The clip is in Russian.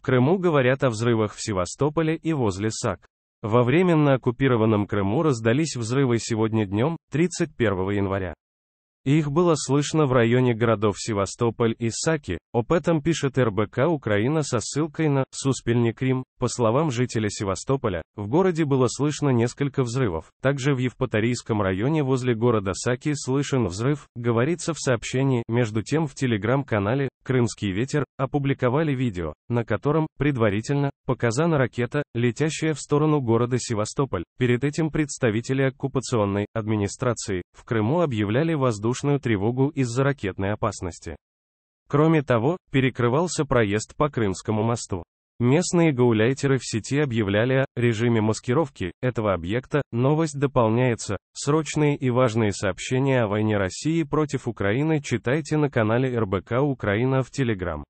В Крыму говорят о взрывах в Севастополе и возле САК. Во временно оккупированном Крыму раздались взрывы сегодня днем, 31 января. Их было слышно в районе городов Севастополь и Саки, об этом пишет РБК Украина со ссылкой на «Суспильник Рим». По словам жителя Севастополя, в городе было слышно несколько взрывов. Также в Евпаторийском районе возле города Саки слышен взрыв, говорится в сообщении. Между тем в телеграм-канале «Крымский ветер» опубликовали видео, на котором, предварительно, показана ракета, летящая в сторону города Севастополь. Перед этим представители оккупационной администрации в Крыму объявляли воздушную тревогу из-за ракетной опасности. Кроме того, перекрывался проезд по Крымскому мосту. Местные гауляйтеры в сети объявляли о режиме маскировки этого объекта. Новость дополняется. Срочные и важные сообщения о войне России против Украины читайте на канале РБК Украина в Телеграм.